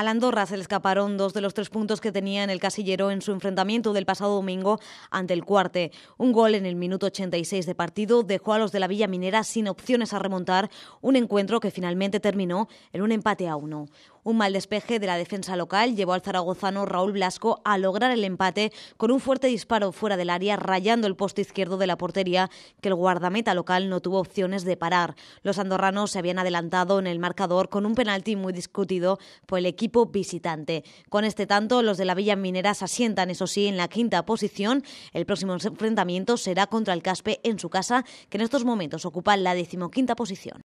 Al Andorra se le escaparon dos de los tres puntos que tenía en el casillero en su enfrentamiento del pasado domingo ante el Cuarte. Un gol en el minuto 86 de partido dejó a los de la Villa Minera sin opciones a remontar un encuentro que finalmente terminó en un empate a uno. Un mal despeje de la defensa local llevó al zaragozano Raúl Blasco a lograr el empate con un fuerte disparo fuera del área rayando el poste izquierdo de la portería que el guardameta local no tuvo opciones de parar. Los andorranos se habían adelantado en el marcador con un penalti muy discutido por el equipo visitante. Con este tanto, los de la Villa Minera se asientan, eso sí, en la quinta posición. El próximo enfrentamiento será contra el Caspe en su casa, que en estos momentos ocupa la decimoquinta posición.